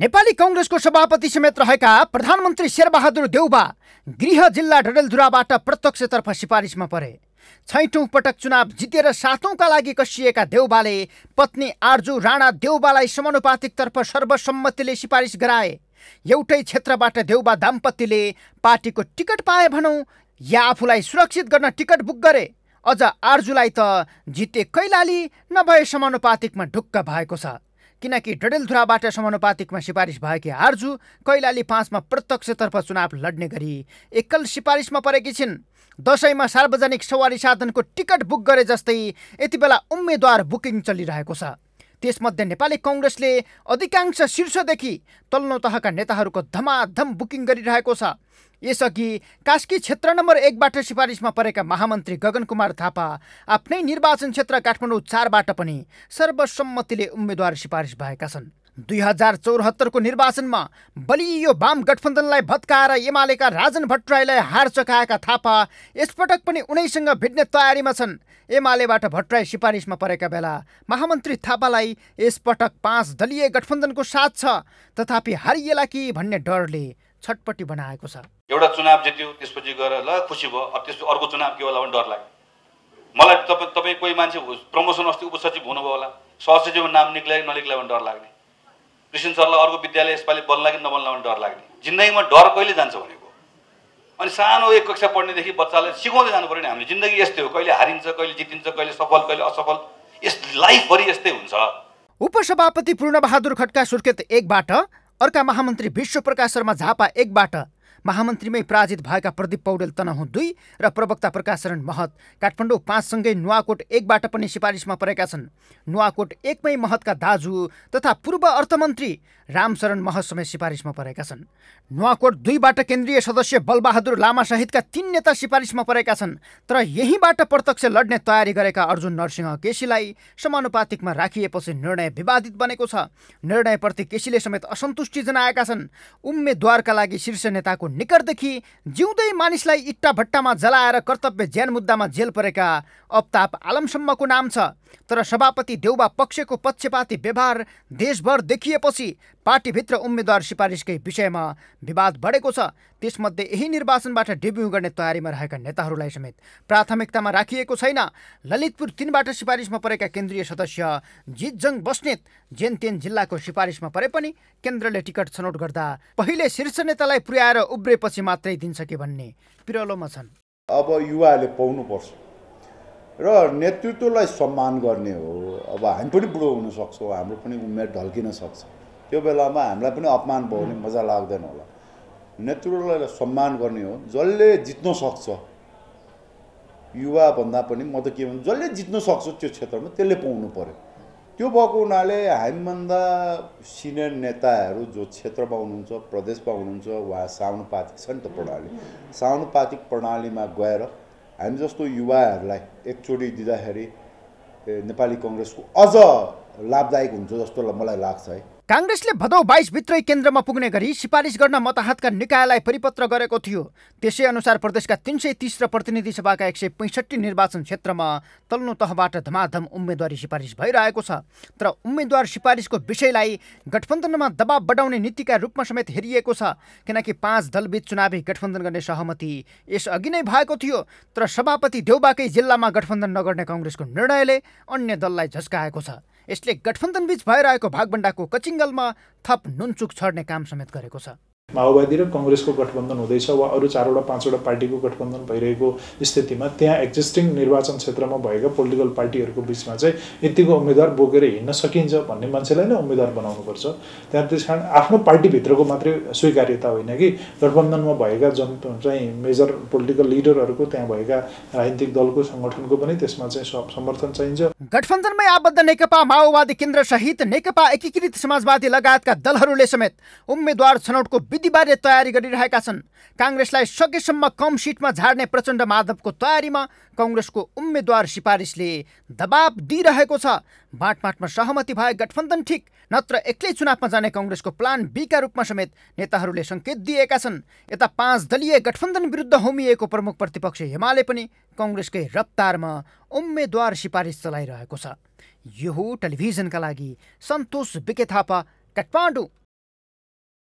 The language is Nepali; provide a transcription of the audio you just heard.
नेपाली कङ्ग्रेसको सभापति समेत रहेका प्रधानमन्त्री शेरबहादुर देउबा गृह जिल्ला डडेलधुराबाट प्रत्यक्षतर्फ सिफारिसमा परे छैटौँ पटक चुनाव जितेर सातौँका लागि कसिएका देउबाले पत्नी आर्जु राणा देउबालाई समानुपातिकतर्फ सर्वसम्मतिले सिफारिस गराए एउटै क्षेत्रबाट देउबा दाम्पत्यले पार्टीको टिकट पाए भनौँ या आफूलाई सुरक्षित गर्न टिकट बुक गरे अझ आर्जुलाई त जिते कैलाली नभए समानुपातिकमा ढुक्क भएको छ किनकि डडेलधुराबाट समानुपातिकमा सिफारिस भएकी आर्जु कैलाली पाँचमा प्रत्यक्षतर्फ चुनाव लड्ने गरी एकल सिफारिसमा परेकी छिन् दसैँमा सार्वजनिक सवारी साधनको टिकट बुक गरे जस्तै यति बेला उम्मेद्वार बुकिङ चलिरहेको छ त्यसमध्ये नेपाली कङ्ग्रेसले अधिकांश शीर्षदेखि तल्लो तहका नेताहरूको धमाधम बुकिङ गरिरहेको छ यसअघि कास्की क्षेत्र नम्बर एकबाट सिफारिसमा परेका महामन्त्री गगन कुमार थापा आफ्नै निर्वाचन क्षेत्र काठमाडौँ चारबाट पनि सर्वसम्मतिले उम्मेद्वार सिफारिस भएका छन् दुई हजार चौहत्तरको निर्वाचनमा बलियो वाम गठबन्धनलाई भत्काएर एमालेका राजन भट्टराईलाई हार चकाएका थापा यसपटक पनि उनैसँग भिड्ने तयारीमा छन् एमालेबाट भट्टराई सिफारिसमा परेका बेला महामन्त्री थापालाई यसपटक पाँच दलीय गठबन्धनको साथ छ तथापि हारिएला कि भन्ने डरले छटपट्टि बनाएको छ एउटा चुनाव जित्यो त्यसपछि गएर ल खुसी भयो अब त्यसपछि अर्को चुनाव के होला भने डर लाग्यो मलाई तपाईँ तपाईँ कोही मान्छे प्रमोसन अस्ति उपसचिव हुनुभयो होला सहसचिवको नाम कि ननिक्ल्यायो भने डर लाग्ने कृष्ण सरलाई अर्को विद्यालय यसपालि बन्ला कि नबन्ला भने डर लाग्ने जिन्दगीमा डर कहिले जान्छ भनेको अनि सानो एक कक्षा पढ्नेदेखि बच्चालाई सिकाउँदै जानु पऱ्यो नि हामीले जिन्दगी यस्तै हो कहिले हारिन्छ कहिले जितिन्छ कहिले सफल कहिले असफल यस लाइफभरि यस्तै हुन्छ उपसभापति पूर्णबहादुर खड्का सुर्खेत एकबाट अर्का महामन्त्री विश्व प्रकाश शर्मा झापा एकबाट महामन्त्रीमै पराजित भएका प्रदीप पौडेल तनहुँ दुई र प्रवक्ता प्रकाशरण महत काठमाडौँ पाँचसँगै नुवाकोट एकबाट पनि सिफारिसमा परेका छन् नुवाकोट एकमै महतका दाजु तथा पूर्व अर्थमन्त्री रामशरण महत समेत सिफारिसमा परेका छन् नुवाकोट दुईबाट केन्द्रीय सदस्य बलबहादुर लामा सहितका तीन नेता सिफारिसमा परेका छन् तर यहीँबाट प्रत्यक्ष लड्ने तयारी गरेका अर्जुन नरसिंह केसीलाई समानुपातिकमा राखिएपछि निर्णय विवादित बनेको छ निर्णयप्रति केसीले समेत असन्तुष्टि जनाएका छन् उम्मेद्वारका लागि शीर्ष नेताको निकटदेखि जिउँदै मानिसलाई इट्टा भट्टामा जलाएर कर्तव्य ज्यान मुद्दामा जेल परेका अप्ताप आलमसम्मको नाम छ तर सभापति देउबा पक्षको पक्षपाती व्यवहार देशभर देखिएपछि पार्टीभित्र उम्मेद्वार सिफारिसकै विषयमा विवाद बढेको छ त्यसमध्ये यही निर्वाचनबाट डेब्यु गर्ने तयारीमा रहेका नेताहरूलाई समेत प्राथमिकतामा राखिएको छैन ललितपुर तिनबाट सिफारिसमा परेका केन्द्रीय सदस्य जितजङ बस्नेत जेनतेन जिल्लाको सिफारिसमा परे पनि केन्द्रले टिकट छनौट गर्दा पहिले शीर्ष नेतालाई पुर्याएर उब्रेपछि मात्रै दिन्छ कि भन्ने पिरलोमा छन् अब युवाहरूले पाउनुपर्छ र नेतृत्वलाई सम्मान गर्ने हो अब हामी पनि बुढो हुनसक्छौँ हाम्रो पनि उमेर ढल्किन सक्छ त्यो बेलामा हामीलाई पनि अपमान भयो भने मजा लाग्दैन होला नेतृत्वलाई सम्मान गर्ने हो जसले जित्न सक्छ युवाभन्दा पनि म त के भन्छु जसले जित्न सक्छ त्यो क्षेत्रमा त्यसले पाउनु पऱ्यो त्यो भएको हुनाले हामीभन्दा सिनियर नेताहरू जो क्षेत्रमा हुनुहुन्छ प्रदेशमा हुनुहुन्छ उहाँ सानुपातिक छ नि त प्रणाली सानुपातिक प्रणालीमा गएर हामी जस्तो युवाहरूलाई एकचोटि दिँदाखेरि नेपाली कङ्ग्रेसको अझ लाभदायक हुन्छ जस्तो मलाई लाग्छ है काङ्ग्रेसले भदौ बाइसभित्रै केन्द्रमा पुग्ने गरी सिफारिस गर्न मताहतका निकायलाई परिपत्र गरेको थियो त्यसै अनुसार प्रदेशका तिन सय तिस र प्रतिनिधि सभाका एक सय पैँसठी निर्वाचन क्षेत्रमा तल्लो तहबाट धमाधम उम्मेदवारी सिफारिस भइरहेको छ तर उम्मेद्वार सिफारिसको विषयलाई गठबन्धनमा दबाब बढाउने नीतिका रूपमा समेत हेरिएको छ किनकि पाँच दलबीच चुनावी गठबन्धन गर्ने सहमति यसअघि नै भएको थियो तर सभापति देउबाकै जिल्लामा गठबन्धन नगर्ने कङ्ग्रेसको निर्णयले अन्य दललाई झस्काएको छ यसले गठबन्धनबीच भइरहेको भइरहेको भागभण्डाको कचिङ्गलमा थप नुनचुक छर्ने काम समेत गरेको छ माओवादी र कङ्ग्रेसको गठबन्धन हुँदैछ वा अरू चारवटा पाँचवटा पार्टीको गठबन्धन भइरहेको स्थितिमा त्यहाँ एक्जिस्टिङ निर्वाचन क्षेत्रमा भएका पोलिटिकल पार्टीहरूको बिचमा चाहिँ यतिको उम्मेद्वार बोकेर हिँड्न सकिन्छ भन्ने मान्छेलाई नै उम्मेद्वार बनाउनुपर्छ त्यहाँ त्यस कारण आफ्नो पार्टीभित्रको मात्रै स्वीकार्यता होइन कि गठबन्धनमा भएका जन चाहिँ मेजर पोलिटिकल लिडरहरूको त्यहाँ भएका राजनीतिक दलको सङ्गठनको पनि त्यसमा चाहिँ समर्थन चाहिन्छ गठबन्धनमै आबद्ध नेकपा माओवादी केन्द्र सहित नेकपा एकीकृत समाजवादी लगायतका दलहरूले समेत उम्मेद्वार छनौटको विधिबारे तयारी गरिरहेका छन् काङ्ग्रेसलाई सकेसम्म कम सिटमा झार्ने प्रचण्ड माधवको तयारीमा कङ्ग्रेसको उम्मेद्वार सिफारिसले दबाब दिइरहेको छ बाँडफाँटमा सहमति भए गठबन्धन ठिक नत्र एक्लै चुनावमा जाने कङ्ग्रेसको प्लान बीका रूपमा समेत नेताहरूले सङ्केत दिएका छन् यता पाँच दलीय गठबन्धन विरुद्ध होमिएको प्रमुख प्रतिपक्ष हिमाले पनि कङ्ग्रेसकै रफ्तारमा उम्मेद्वार सिफारिस चलाइरहेको छ यो टेलिभिजनका लागि सन्तोष विके थापा काठमाडौँ